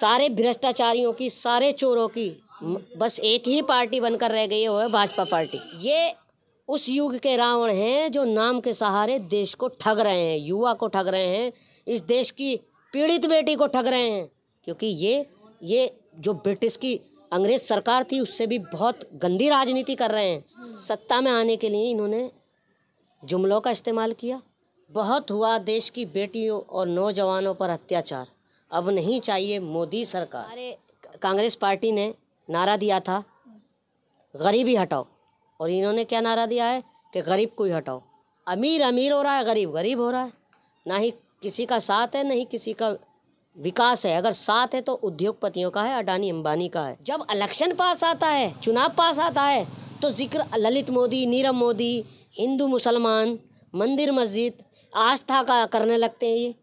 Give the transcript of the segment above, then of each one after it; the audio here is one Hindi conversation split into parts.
सारे भ्रष्टाचारियों की सारे चोरों की बस एक ही पार्टी बनकर रह गई है वो है भाजपा पार्टी ये उस युग के रावण हैं जो नाम के सहारे देश को ठग रहे हैं युवा को ठग रहे हैं इस देश की पीड़ित बेटी को ठग रहे हैं क्योंकि ये ये जो ब्रिटिश की अंग्रेज सरकार थी उससे भी बहुत गंदी राजनीति कर रहे हैं सत्ता में आने के लिए इन्होंने जुमलों का इस्तेमाल किया बहुत हुआ देश की बेटियों और नौजवानों पर अत्याचार अब नहीं चाहिए मोदी सरकार अरे कांग्रेस पार्टी ने नारा दिया था गरीबी हटाओ और इन्होंने क्या नारा दिया है कि गरीब को ही हटाओ अमीर अमीर हो रहा है गरीब गरीब हो रहा है ना ही किसी का साथ है ना ही किसी का विकास है अगर साथ है तो उद्योगपतियों का है अडानी अंबानी का है जब इलेक्शन पास आता है चुनाव पास आता है तो जिक्र ललित मोदी नीरव मोदी हिंदू मुसलमान मंदिर मस्जिद आस्था का करने लगते हैं ये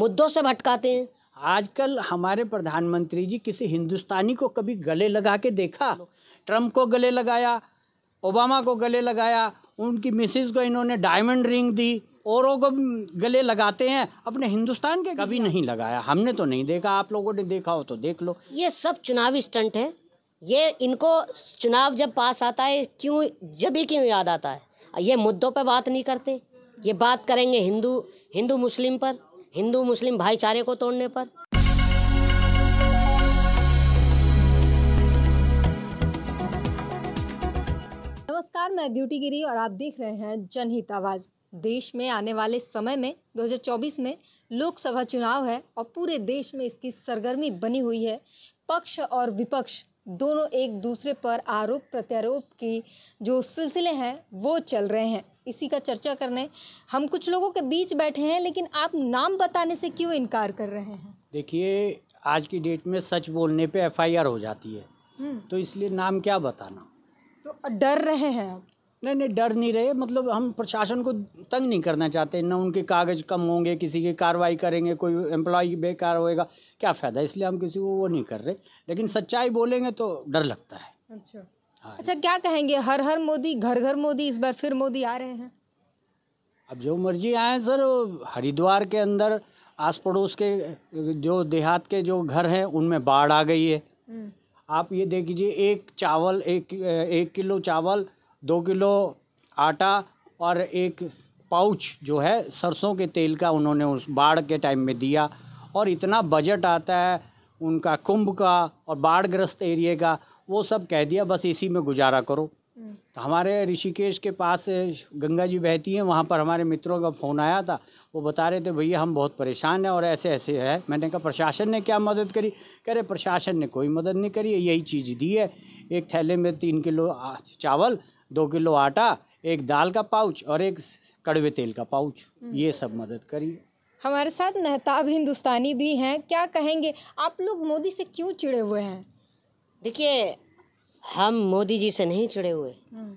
मुद्दों से भटकाते हैं आजकल हमारे प्रधानमंत्री जी किसी हिंदुस्तानी को कभी गले लगा के देखा ट्रंप को गले लगाया ओबामा को गले लगाया उनकी मिसिस को इन्होंने डायमंड रिंग दी औरों को गले लगाते हैं अपने हिंदुस्तान के कभी नहीं लगाया हमने तो नहीं देखा आप लोगों ने देखा हो तो देख लो ये सब चुनावी स्टंट है ये इनको चुनाव जब पास आता है क्यों जब ही क्यों याद आता है ये मुद्दों पर बात नहीं करते ये बात करेंगे हिंदू हिंदू मुस्लिम पर हिंदू मुस्लिम भाईचारे को तोड़ने पर नमस्कार मैं ब्यूटी गिरी और आप देख रहे हैं जनहित आवाज़ देश में आने वाले समय में 2024 में लोकसभा चुनाव है और पूरे देश में इसकी सरगर्मी बनी हुई है पक्ष और विपक्ष दोनों एक दूसरे पर आरोप प्रत्यारोप की जो सिलसिले हैं वो चल रहे हैं इसी का चर्चा करने हम कुछ लोगों के बीच बैठे हैं लेकिन आप नाम बताने से क्यों इनकार कर रहे हैं देखिए आज की डेट में सच बोलने पे एफआईआर हो जाती है हम्म। तो इसलिए नाम क्या बताना तो डर रहे हैं आप नहीं नहीं डर नहीं रहे मतलब हम प्रशासन को तंग नहीं करना चाहते ना उनके कागज़ कम होंगे किसी की कार्रवाई करेंगे कोई एम्प्लॉय बेकार होएगा क्या फ़ायदा इसलिए हम किसी को वो नहीं कर रहे लेकिन सच्चाई बोलेंगे तो डर लगता है अच्छा हाँ, अच्छा क्या कहेंगे हर हर मोदी घर घर मोदी इस बार फिर मोदी आ रहे हैं अब जो मर्जी आए सर हरिद्वार के अंदर आस पड़ोस के जो देहात के जो घर हैं उनमें बाढ़ आ गई है हम्म। आप ये देख लीजिए एक चावल एक एक किलो चावल दो किलो आटा और एक पाउच जो है सरसों के तेल का उन्होंने उस बाढ़ के टाइम में दिया और इतना बजट आता है उनका कुंभ का और बाढ़ग्रस्त एरिए का वो सब कह दिया बस इसी में गुजारा करो तो हमारे ऋषिकेश के पास गंगा जी बहती हैं वहाँ पर हमारे मित्रों का फ़ोन आया था वो बता रहे थे भैया हम बहुत परेशान हैं और ऐसे ऐसे है मैंने कहा प्रशासन ने क्या मदद करी कह रहे प्रशासन ने कोई मदद नहीं करी यही चीज़ दी है एक थैले में तीन किलो चावल दो किलो आटा एक दाल का पाउच और एक कड़वे तेल का पाउच ये सब मदद करी हमारे साथ मेहताब हिंदुस्तानी भी हैं क्या कहेंगे आप लोग मोदी से क्यों चिड़े हुए हैं देखिए हम मोदी जी से नहीं जुड़े हुए हम्म।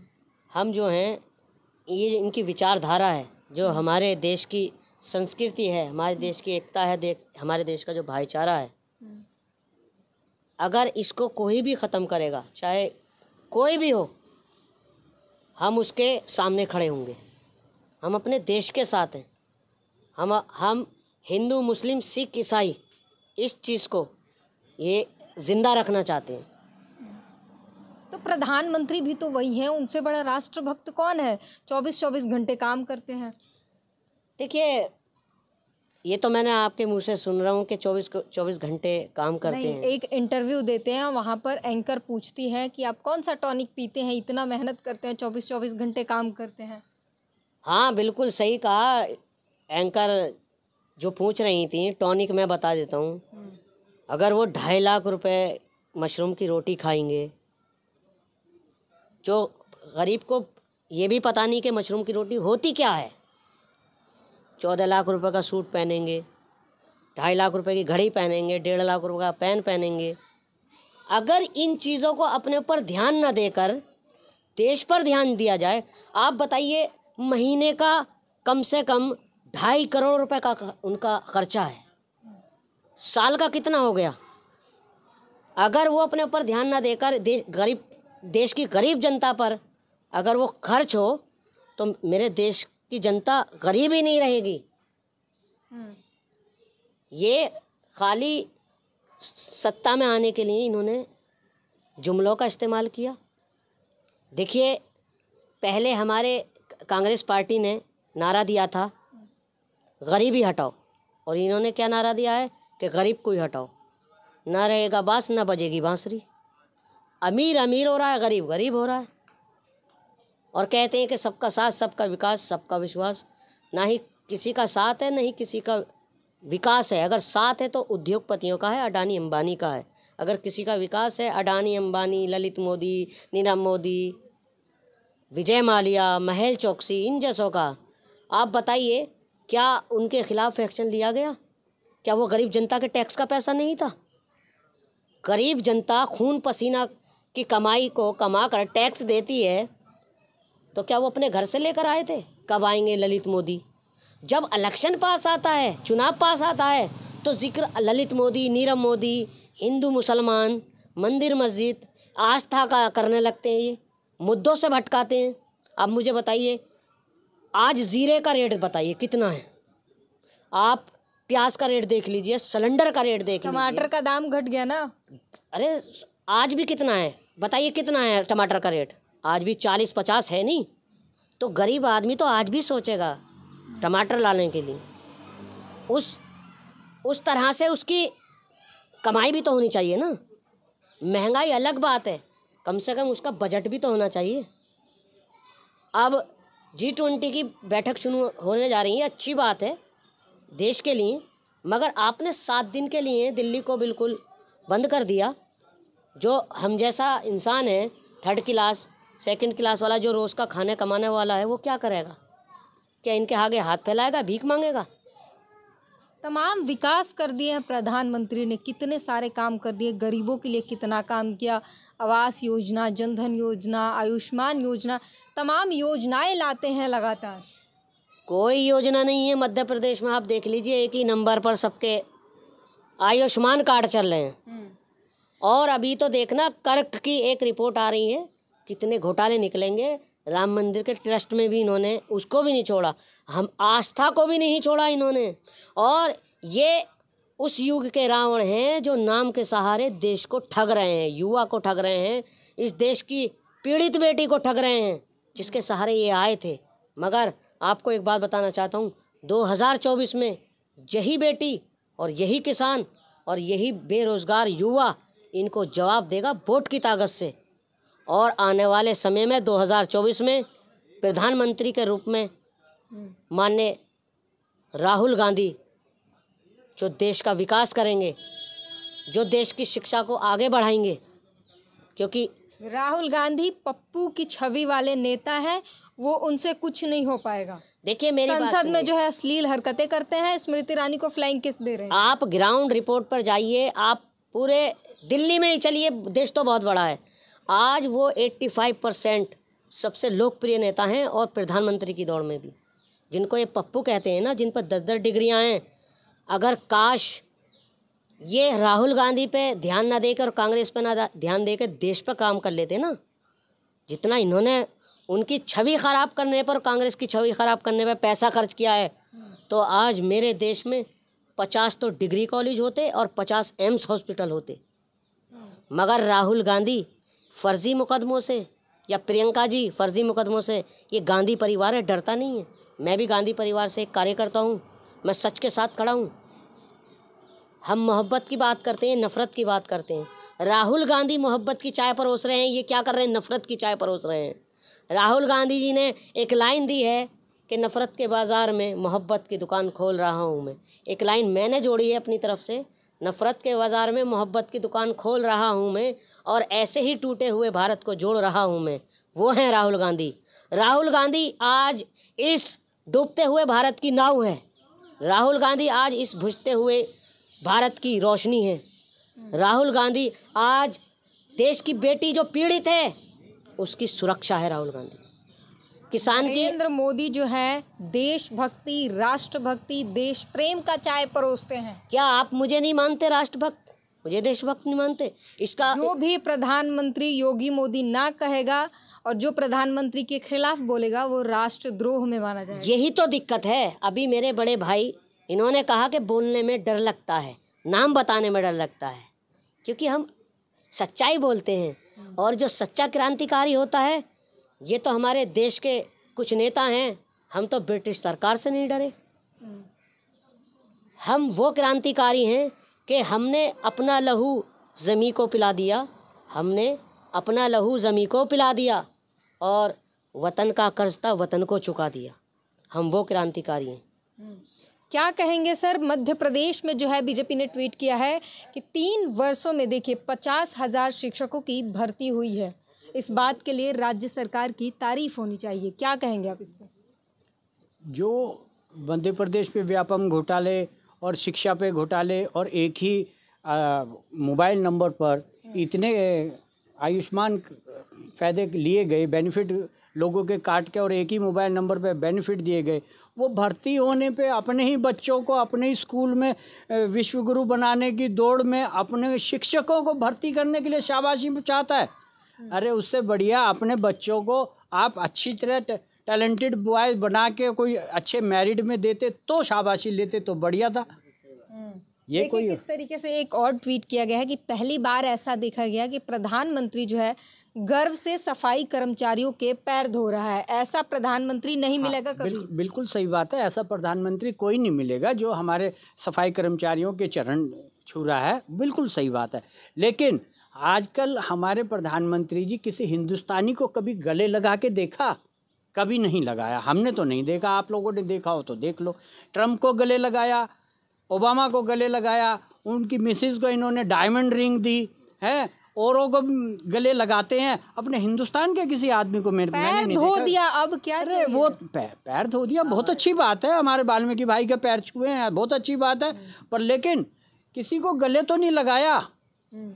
हम जो हैं ये इनकी विचारधारा है जो हम्म। हमारे देश की संस्कृति है हमारे हम्म। देश की एकता है देख हमारे देश का जो भाईचारा है अगर इसको कोई भी ख़त्म करेगा चाहे कोई भी हो हम उसके सामने खड़े होंगे हम अपने देश के साथ हैं हम हम हिंदू मुस्लिम सिख ईसाई इस चीज़ को ये ज़िंदा रखना चाहते हैं तो प्रधानमंत्री भी तो वही हैं उनसे बड़ा राष्ट्रभक्त कौन है चौबीस चौबीस घंटे काम करते हैं देखिए ये तो मैंने आपके मुंह से सुन रहा हूँ कि चौबीस चौबीस घंटे काम करते हैं एक इंटरव्यू देते हैं वहाँ पर एंकर पूछती है कि आप कौन सा टॉनिक पीते हैं इतना मेहनत करते हैं चौबीस चौबीस घंटे काम करते हैं हाँ बिल्कुल सही कहा एंकर जो पूछ रही थी टॉनिक मैं बता देता हूँ हम्म। अगर वो ढाई लाख रुपए मशरूम की रोटी खाएंगे जो गरीब को ये भी पता नहीं कि मशरूम की रोटी होती क्या है चौदह लाख रुपए का सूट पहनेंगे ढाई लाख रुपए की घड़ी पहनेंगे डेढ़ लाख रुपए का पैन पहनेंगे अगर इन चीज़ों को अपने ऊपर ध्यान न देकर देश पर ध्यान दिया जाए आप बताइए महीने का कम से कम ढाई करोड़ रुपए का उनका खर्चा है साल का कितना हो गया अगर वो अपने ऊपर ध्यान ना देकर देश गरीब देश की गरीब जनता पर अगर वो खर्च हो तो मेरे देश की जनता गरीब ही नहीं रहेगी हम्म। ये खाली सत्ता में आने के लिए इन्होंने जुमलों का इस्तेमाल किया देखिए पहले हमारे कांग्रेस पार्टी ने नारा दिया था गरीबी हटाओ और इन्होंने क्या नारा दिया है कि गरीब को ही हटाओ ना रहेगा बांस ना बजेगी बांसुरी अमीर अमीर हो रहा है गरीब गरीब हो रहा है और कहते हैं कि सबका साथ सबका विकास सबका विश्वास ना ही किसी का साथ है ना ही किसी का विकास है अगर साथ है तो उद्योगपतियों का है अडानी अंबानी का है अगर किसी का विकास है अडानी अंबानी ललित मोदी नीरव मोदी विजय मालिया महल चौकसी इन जैसों का आप बताइए क्या उनके खिलाफ एक्शन लिया गया क्या वो गरीब जनता के टैक्स का पैसा नहीं था गरीब जनता खून पसीना की कमाई को कमा कर टैक्स देती है तो क्या वो अपने घर से लेकर आए थे कब आएंगे ललित मोदी जब इलेक्शन पास आता है चुनाव पास आता है तो जिक्र ललित मोदी नीरव मोदी हिंदू मुसलमान मंदिर मस्जिद आस्था का करने लगते हैं ये मुद्दों से भटकाते हैं अब मुझे बताइए आज ज़ीरे का रेट बताइए कितना है आप प्याज का रेट देख लीजिए सिलेंडर का रेट देख लीजिए टमाटर का दाम घट गया ना अरे आज भी कितना है बताइए कितना है टमाटर का रेट आज भी चालीस पचास है नहीं तो गरीब आदमी तो आज भी सोचेगा टमाटर लाने के लिए उस उस तरह से उसकी कमाई भी तो होनी चाहिए ना महंगाई अलग बात है कम से कम उसका बजट भी तो होना चाहिए अब जी ट्वेंटी की बैठक शुरू होने जा रही है अच्छी बात है देश के लिए मगर आपने सात दिन के लिए दिल्ली को बिल्कुल बंद कर दिया जो हम जैसा इंसान है थर्ड क्लास सेकंड क्लास वाला जो रोज़ का खाने कमाने वाला है वो क्या करेगा क्या इनके आगे हाथ फैलाएगा भीख मांगेगा तमाम विकास कर दिए हैं प्रधानमंत्री ने कितने सारे काम कर दिए गरीबों के लिए कितना काम किया आवास योजना जनधन योजना आयुष्मान योजना तमाम योजनाएं लाते हैं लगातार कोई योजना नहीं है मध्य प्रदेश में आप देख लीजिए एक ही नंबर पर सबके आयुष्मान कार्ड चल रहे हैं हम्म। और अभी तो देखना कर्क की एक रिपोर्ट आ रही है कितने घोटाले निकलेंगे राम मंदिर के ट्रस्ट में भी इन्होंने उसको भी नहीं छोड़ा हम आस्था को भी नहीं छोड़ा इन्होंने और ये उस युग के रावण हैं जो नाम के सहारे देश को ठग रहे हैं युवा को ठग रहे हैं इस देश की पीड़ित बेटी को ठग रहे हैं जिसके सहारे ये आए थे मगर आपको एक बात बताना चाहता हूँ 2024 में यही बेटी और यही किसान और यही बेरोज़गार युवा इनको जवाब देगा वोट की ताकत से और आने वाले समय में 2024 में प्रधानमंत्री के रूप में मान्य राहुल गांधी जो देश का विकास करेंगे जो देश की शिक्षा को आगे बढ़ाएंगे क्योंकि राहुल गांधी पप्पू की छवि वाले नेता हैं वो उनसे कुछ नहीं हो पाएगा देखिए मेरी संसद में जो है अश्लील हरकतें करते हैं स्मृति ईरानी को फ्लाइंग किस दे रहे हैं आप ग्राउंड रिपोर्ट पर जाइए आप पूरे दिल्ली में ही चलिए देश तो बहुत बड़ा है आज वो 85 परसेंट सबसे लोकप्रिय नेता हैं और प्रधानमंत्री की दौड़ में भी जिनको ये पप्पू कहते हैं ना जिन पर दस दस डिग्रियाँ हैं अगर काश ये राहुल गांधी पे ध्यान ना देकर और कांग्रेस पे ना ध्यान देकर देश पर काम कर लेते ना जितना इन्होंने उनकी छवि ख़राब करने पर कांग्रेस की छवि ख़राब करने पर पैसा खर्च किया है तो आज मेरे देश में पचास तो डिग्री कॉलेज होते और पचास एम्स हॉस्पिटल होते मगर राहुल गांधी फर्जी मुकदमों से या प्रियंका जी फर्जी मुकदमों से ये गांधी परिवार है डरता नहीं है मैं भी गांधी परिवार से एक कार्यकर्ता हूँ मैं सच के साथ खड़ा हूँ हम मोहब्बत की बात करते हैं नफ़रत की बात करते हैं राहुल गांधी मोहब्बत की चाय परोस रहे हैं ये क्या कर रहे हैं नफ़रत की चाय परोस रहे हैं राहुल गांधी जी ने एक लाइन दी है कि नफ़रत के बाज़ार में मोहब्बत की दुकान खोल रहा हूँ मैं एक लाइन मैंने जोड़ी है अपनी तरफ से नफ़रत के बाज़ार में मोहब्बत की दुकान खोल रहा हूँ मैं और ऐसे ही टूटे हुए भारत को जोड़ रहा हूँ मैं वो हैं राहुल गांधी राहुल गांधी आज इस डूबते हुए भारत की नाव है राहुल गांधी आज इस भुजते हुए भारत की रोशनी है राहुल गांधी आज देश की बेटी जो पीड़ित है उसकी सुरक्षा है राहुल गांधी किसान नरेंद्र मोदी जो है देशभक्ति राष्ट्रभक्ति देश प्रेम का चाय परोसते हैं क्या आप मुझे नहीं मानते राष्ट्रभक्त मुझे देशभक्त नहीं मानते इसका जो भी प्रधानमंत्री योगी मोदी ना कहेगा और जो प्रधानमंत्री के खिलाफ बोलेगा वो राष्ट्रद्रोह में माना जाएगा यही तो दिक्कत है अभी मेरे बड़े भाई इन्होंने कहा कि बोलने में डर लगता है नाम बताने में डर लगता है क्योंकि हम सच्चाई बोलते हैं और जो सच्चा क्रांतिकारी होता है ये तो हमारे देश के कुछ नेता हैं हम तो ब्रिटिश सरकार से नहीं डरे हम वो क्रांतिकारी हैं कि हमने अपना लहू ज़मी को पिला दिया हमने अपना लहू ज़मी को पिला दिया और वतन का कर्ज था वतन को चुका दिया हम वो क्रांतिकारी हैं क्या कहेंगे सर मध्य प्रदेश में जो है बीजेपी ने ट्वीट किया है कि तीन वर्षों में देखिए पचास हज़ार शिक्षकों की भर्ती हुई है इस बात के लिए राज्य सरकार की तारीफ होनी चाहिए क्या कहेंगे आप इस पर जो मध्य प्रदेश पे व्यापम घोटाले और शिक्षा पे घोटाले और एक ही मोबाइल नंबर पर इतने आयुष्मान फ़ायदे लिए गए बेनिफिट लोगों के काट के और एक ही मोबाइल नंबर पे बेनिफिट दिए गए वो भर्ती होने पे अपने ही बच्चों को अपने ही स्कूल में विश्वगुरु बनाने की दौड़ में अपने शिक्षकों को भर्ती करने के लिए शाबाशी चाहता है अरे उससे बढ़िया अपने बच्चों को आप अच्छी तरह टैलेंटेड बॉयज बना के कोई अच्छे मैरिड में देते तो शाबाशी लेते तो बढ़िया था हम्म। ये कोई इस तरीके से एक और ट्वीट किया गया है कि पहली बार ऐसा देखा गया कि प्रधानमंत्री जो है गर्व से सफाई कर्मचारियों के पैर धो रहा है ऐसा प्रधानमंत्री नहीं हाँ, मिलेगा कभी बिल, बिल्कुल सही बात है ऐसा प्रधानमंत्री कोई नहीं मिलेगा जो हमारे सफाई कर्मचारियों के चरण छू रहा है बिल्कुल सही बात है लेकिन आजकल हमारे प्रधानमंत्री जी किसी हिंदुस्तानी को कभी गले लगा के देखा कभी नहीं लगाया हमने तो नहीं देखा आप लोगों ने देखा हो तो देख लो ट्रंप को गले लगाया ओबामा को गले लगाया उनकी मिसिस को इन्होंने डायमंड रिंग दी है औरों को गले लगाते हैं अपने हिंदुस्तान के किसी आदमी को मेरे पैर धो दिया अब क्या अरे वो पैर, पैर धो दिया बहुत अच्छी बात है हमारे वाल्मीकि भाई के पैर छुए हैं बहुत अच्छी बात है पर लेकिन किसी को गले तो नहीं लगाया हम्म।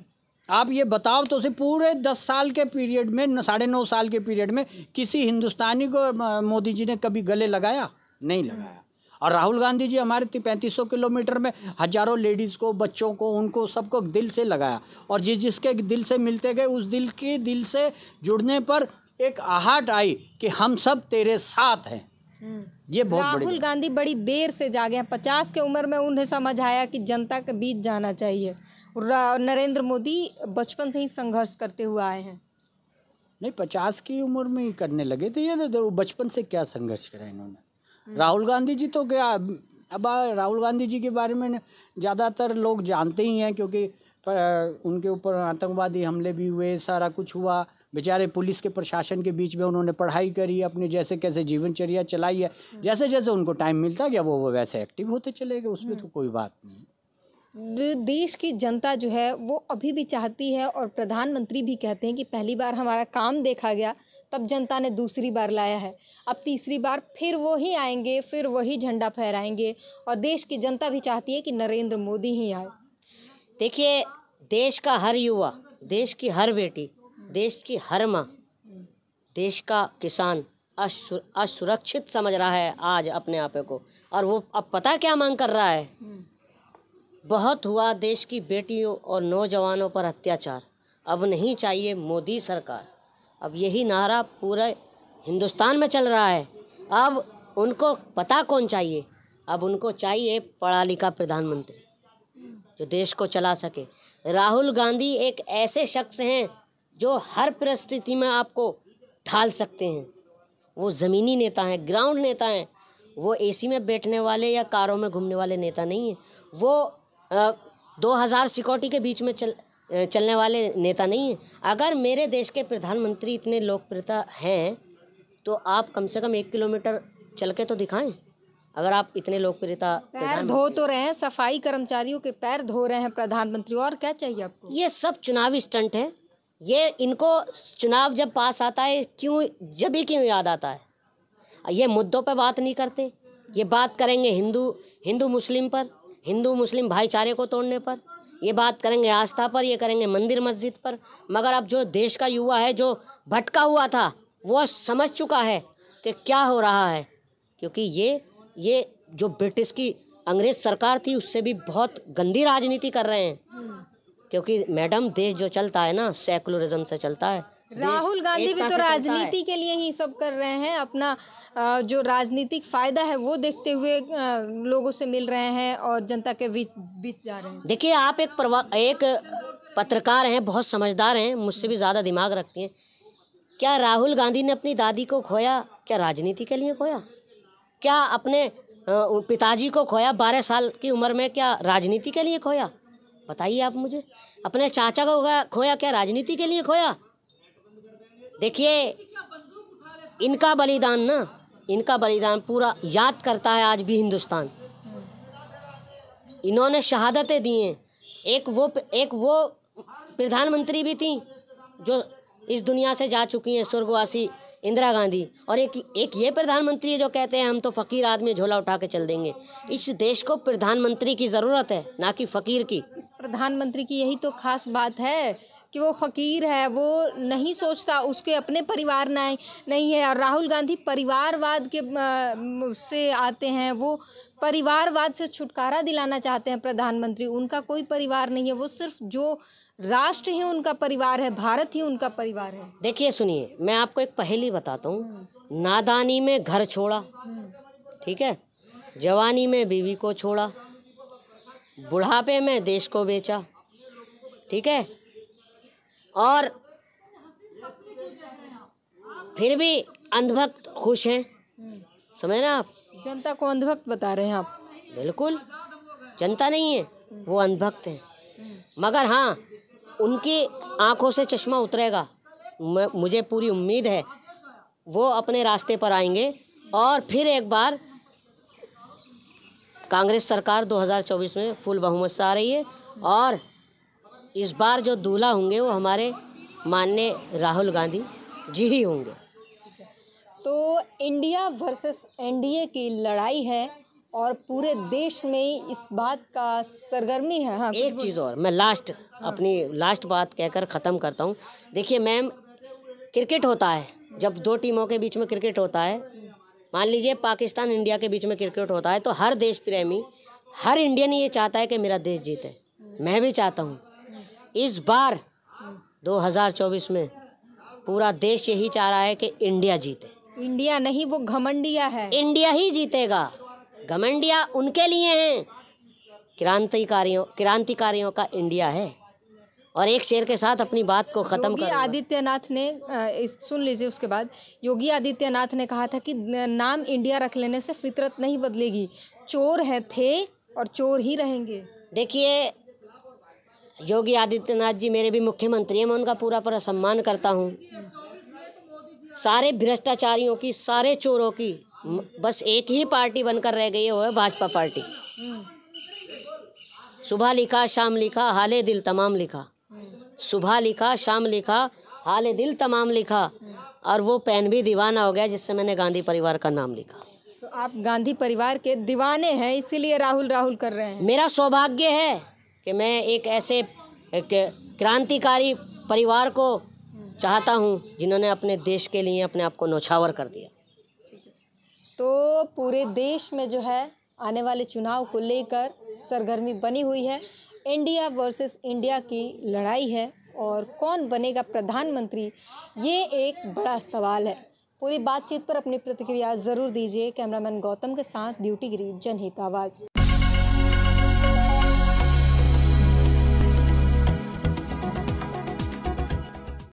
आप ये बताओ तो उसे पूरे दस साल के पीरियड में साढ़े नौ साल के पीरियड में किसी हिंदुस्तानी को मोदी जी ने कभी गले लगाया नहीं लगाया और राहुल गांधी जी हमारे पैंतीस सौ किलोमीटर में हज़ारों लेडीज़ को बच्चों को उनको सबको दिल से लगाया और जिस जिसके दिल से मिलते गए उस दिल के दिल से जुड़ने पर एक आहट आई कि हम सब तेरे साथ हैं हम्म। ये बहुत राहुल गांधी बड़ी देर से जागे हैं पचास के उम्र में उन्हें समझ आया कि जनता के बीच जाना चाहिए नरेंद्र मोदी बचपन से ही संघर्ष करते हुए आए हैं नहीं पचास की उम्र में ही करने लगे थे ये तो बचपन से क्या संघर्ष करा इन्होंने राहुल गांधी जी तो क्या अब राहुल गांधी जी के बारे में ज़्यादातर लोग जानते ही हैं क्योंकि उनके ऊपर आतंकवादी हमले भी हुए सारा कुछ हुआ बेचारे पुलिस के प्रशासन के बीच में उन्होंने पढ़ाई करी अपने जैसे कैसे जीवनचर्या चलाई है जैसे जैसे उनको टाइम मिलता गया वो वो वैसे एक्टिव होते चले गए उसमें तो हम्म। कोई बात नहीं देश की जनता जो है वो अभी भी चाहती है और प्रधानमंत्री भी कहते हैं कि पहली बार हमारा काम देखा गया तब जनता ने दूसरी बार लाया है अब तीसरी बार फिर वो ही आएंगे फिर वही झंडा फहराएंगे और देश की जनता भी चाहती है कि नरेंद्र मोदी ही आए देखिए देश का हर युवा देश की हर बेटी देश की हर माँ देश का किसान असुर, असुरक्षित समझ रहा है आज अपने आप को और वो अब पता क्या मांग कर रहा है बहुत हुआ देश की बेटियों और नौजवानों पर अत्याचार अब नहीं चाहिए मोदी सरकार अब यही नारा पूरे हिंदुस्तान में चल रहा है अब उनको पता कौन चाहिए अब उनको चाहिए पढ़ा लिखा प्रधानमंत्री जो देश को चला सके राहुल गांधी एक ऐसे शख्स हैं जो हर परिस्थिति में आपको ढाल सकते हैं वो ज़मीनी नेता हैं ग्राउंड नेता हैं वो एसी में बैठने वाले या कारों में घूमने वाले नेता नहीं हैं वो दो हज़ार सिक्योरिटी के बीच में चल चलने वाले नेता नहीं हैं अगर मेरे देश के प्रधानमंत्री इतने लोकप्रियता हैं तो आप कम से कम एक किलोमीटर चल के तो दिखाएं अगर आप इतने लोकप्रियता पैर धो तो रहे हैं सफाई कर्मचारियों के पैर धो रहे हैं प्रधानमंत्री और क्या चाहिए आपको ये सब चुनावी स्टंट है ये इनको चुनाव जब पास आता है क्यों जब ही क्यों याद आता है ये मुद्दों पर बात नहीं करते ये बात करेंगे हिंदू हिंदू मुस्लिम पर हिंदू मुस्लिम भाईचारे को तोड़ने पर ये बात करेंगे आस्था पर ये करेंगे मंदिर मस्जिद पर मगर अब जो देश का युवा है जो भटका हुआ था वो समझ चुका है कि क्या हो रहा है क्योंकि ये ये जो ब्रिटिश की अंग्रेज़ सरकार थी उससे भी बहुत गंदी राजनीति कर रहे हैं क्योंकि मैडम देश जो चलता है ना सेकुलरिज्म से चलता है राहुल गांधी भी तो राजनीति के लिए ही सब कर रहे हैं अपना जो राजनीतिक फायदा है वो देखते हुए लोगों से मिल रहे हैं और जनता के बीच बीच जा रहे हैं देखिए आप एक प्रवा एक पत्रकार हैं बहुत समझदार हैं मुझसे भी ज़्यादा दिमाग रखती हैं क्या राहुल गांधी ने अपनी दादी को खोया क्या राजनीति के लिए खोया क्या अपने पिताजी को खोया बारह साल की उम्र में क्या राजनीति के लिए खोया बताइए आप मुझे अपने चाचा को खोया क्या राजनीति के लिए खोया देखिए इनका बलिदान ना इनका बलिदान पूरा याद करता है आज भी हिंदुस्तान इन्होंने शहादतें दी हैं एक वो एक वो प्रधानमंत्री भी थी जो इस दुनिया से जा चुकी हैं स्वर्गवासी इंदिरा गांधी और एक एक ये प्रधानमंत्री है जो कहते हैं हम तो फ़कीर आदमी झोला उठा के चल देंगे इस देश को प्रधानमंत्री की ज़रूरत है ना कि फ़कीर की इस प्रधानमंत्री की यही तो खास बात है कि वो फ़कीर है वो नहीं सोचता उसके अपने परिवार नहीं नहीं है और राहुल गांधी परिवारवाद के से आते हैं वो परिवारवाद से छुटकारा दिलाना चाहते हैं प्रधानमंत्री उनका कोई परिवार नहीं है वो सिर्फ जो राष्ट्र ही उनका परिवार है भारत ही उनका परिवार है देखिए सुनिए मैं आपको एक पहली बताता हूँ नादानी में घर छोड़ा ठीक है जवानी में बीवी को छोड़ा बुढ़ापे में देश को बेचा ठीक है और फिर भी अंधभक्त खुश हैं समझ रहे आप जनता को अंधभक्त बता रहे हैं आप बिल्कुल जनता नहीं है वो अंधभक्त हैं मगर हाँ उनकी आंखों से चश्मा उतरेगा मुझे पूरी उम्मीद है वो अपने रास्ते पर आएंगे और फिर एक बार कांग्रेस सरकार 2024 में फुल बहुमत से आ रही है और इस बार जो दूल्हा होंगे वो हमारे माननीय राहुल गांधी जी ही होंगे तो इंडिया वर्सेस एनडीए की लड़ाई है और पूरे देश में इस बात का सरगर्मी है हाँ एक चीज़ और मैं लास्ट हाँ। अपनी लास्ट बात कहकर ख़त्म करता हूँ देखिए मैम क्रिकेट होता है जब दो टीमों के बीच में क्रिकेट होता है मान लीजिए पाकिस्तान इंडिया के बीच में क्रिकेट होता है तो हर देश प्रेमी हर इंडियन ये चाहता है कि मेरा देश जीते मैं भी चाहता हूँ इस बार 2024 में पूरा देश यही चाह रहा है कि इंडिया जीते इंडिया नहीं वो घमंडिया है इंडिया ही जीतेगा घमंडिया उनके लिए है क्रांतिकारियों क्रांतिकारियों का इंडिया है और एक शेर के साथ अपनी बात को खत्म किया आदित्यनाथ ने इस सुन लीजिए उसके बाद योगी आदित्यनाथ ने कहा था कि नाम इंडिया रख लेने से फितरत नहीं बदलेगी चोर है थे और चोर ही रहेंगे देखिए योगी आदित्यनाथ जी मेरे भी मुख्यमंत्री हैं मैं उनका पूरा पूरा सम्मान करता हूँ सारे भ्रष्टाचारियों की सारे चोरों की बस एक ही पार्टी बनकर रह गई है वो है भाजपा पार्टी सुबह लिखा शाम लिखा हाले दिल तमाम लिखा सुबह लिखा शाम लिखा हाल दिल तमाम लिखा और वो पेन भी दीवाना हो गया जिससे मैंने गांधी परिवार का नाम लिखा तो आप गांधी परिवार के दीवाने हैं इसीलिए राहुल राहुल कर रहे हैं मेरा सौभाग्य है कि मैं एक ऐसे क्रांतिकारी परिवार को चाहता हूँ जिन्होंने अपने देश के लिए अपने आप को नौछावर कर दिया तो पूरे देश में जो है आने वाले चुनाव को लेकर सरगर्मी बनी हुई है इंडिया वर्सेस इंडिया की लड़ाई है और कौन बनेगा प्रधानमंत्री ये एक बड़ा सवाल है पूरी बातचीत पर अपनी प्रतिक्रिया ज़रूर दीजिए कैमरामैन गौतम के साथ ड्यूटी गिरी जनहित आवाज़